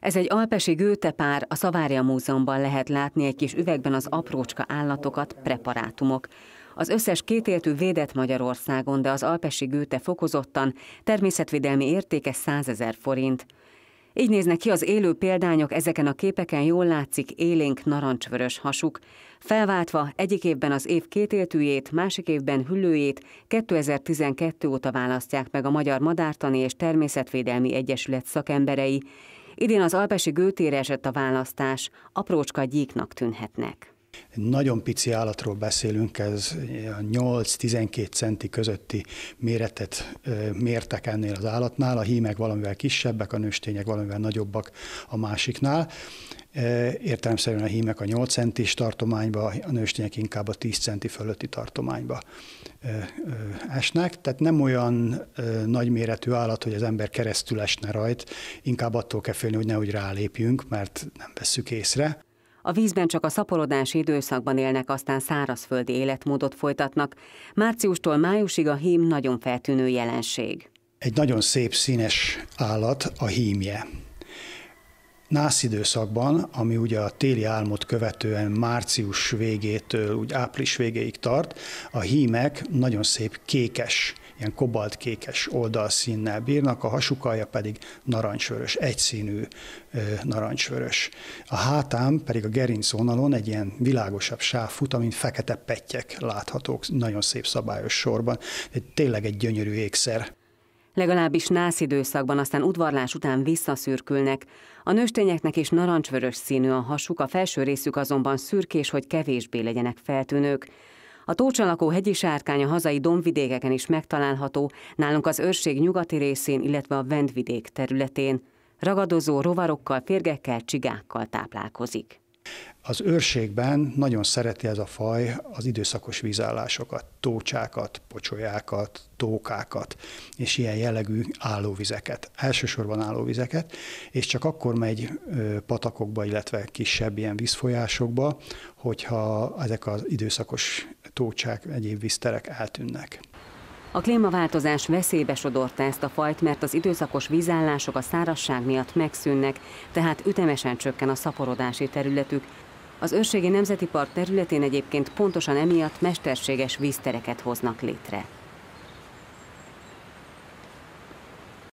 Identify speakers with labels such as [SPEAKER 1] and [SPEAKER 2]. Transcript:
[SPEAKER 1] Ez egy alpesi gőtepár, a Szavária Múzeumban lehet látni egy kis üvegben az aprócska állatokat, preparátumok. Az összes kétéltű védett Magyarországon, de az alpesi gőte fokozottan, természetvédelmi értéke 100 ezer forint. Így néznek ki az élő példányok, ezeken a képeken jól látszik élénk narancsvörös hasuk. Felváltva egyik évben az év kétéltűjét, másik évben hüllőjét 2012 óta választják meg a Magyar Madártani és Természetvédelmi Egyesület szakemberei, Idén az Alpesi gőtére esett a választás, aprócska gyíknak tűnhetnek.
[SPEAKER 2] Nagyon pici állatról beszélünk, ez 8-12 centi közötti méretet mértek ennél az állatnál, a hímek valamivel kisebbek, a nőstények valamivel nagyobbak a másiknál. Értelemszerűen a hímek a 8 centis tartományba, a nőstények inkább a 10 centi fölötti tartományba esnek, tehát nem olyan nagyméretű állat, hogy az ember keresztül esne rajt, inkább attól kell félni, hogy nehogy rálépjünk, mert nem veszük észre.
[SPEAKER 1] A vízben csak a szaporodási időszakban élnek, aztán szárazföldi életmódot folytatnak. Márciustól májusig a hím nagyon feltűnő jelenség.
[SPEAKER 2] Egy nagyon szép színes állat a hímje. Nász időszakban, ami ugye a téli álmot követően március végétől, úgy április végéig tart, a hímek nagyon szép kékes ilyen kobaltkékes oldalszínnel bírnak, a hasukalja pedig narancsvörös, egyszínű narancsvörös. A hátán pedig a gerincvonalon egy ilyen világosabb sáv fut, amin fekete pettyek láthatók nagyon szép szabályos sorban. Egy, tényleg egy gyönyörű ékszer.
[SPEAKER 1] Legalábbis nász időszakban, aztán udvarlás után visszaszürkülnek. A nőstényeknek is narancsvörös színű a hasuk, a felső részük azonban szürkés, hogy kevésbé legyenek feltűnők. A tócsalakó hegyi sárkány a hazai domvidékeken is megtalálható, nálunk az őrség nyugati részén, illetve a Vendvidék területén. Ragadozó rovarokkal, férgekkel, csigákkal táplálkozik.
[SPEAKER 2] Az őrségben nagyon szereti ez a faj az időszakos vízállásokat, tócsákat, pocsolyákat, tókákat és ilyen jellegű állóvizeket, elsősorban állóvizeket, és csak akkor megy patakokba, illetve kisebb ilyen vízfolyásokba, hogyha ezek az időszakos tócsák, egyéb viszterek eltűnnek.
[SPEAKER 1] A klímaváltozás veszélybe sodorta ezt a fajt, mert az időszakos vízállások a szárasság miatt megszűnnek, tehát ütemesen csökken a szaporodási területük. Az Őrségi Nemzeti Park területén egyébként pontosan emiatt mesterséges víztereket hoznak létre.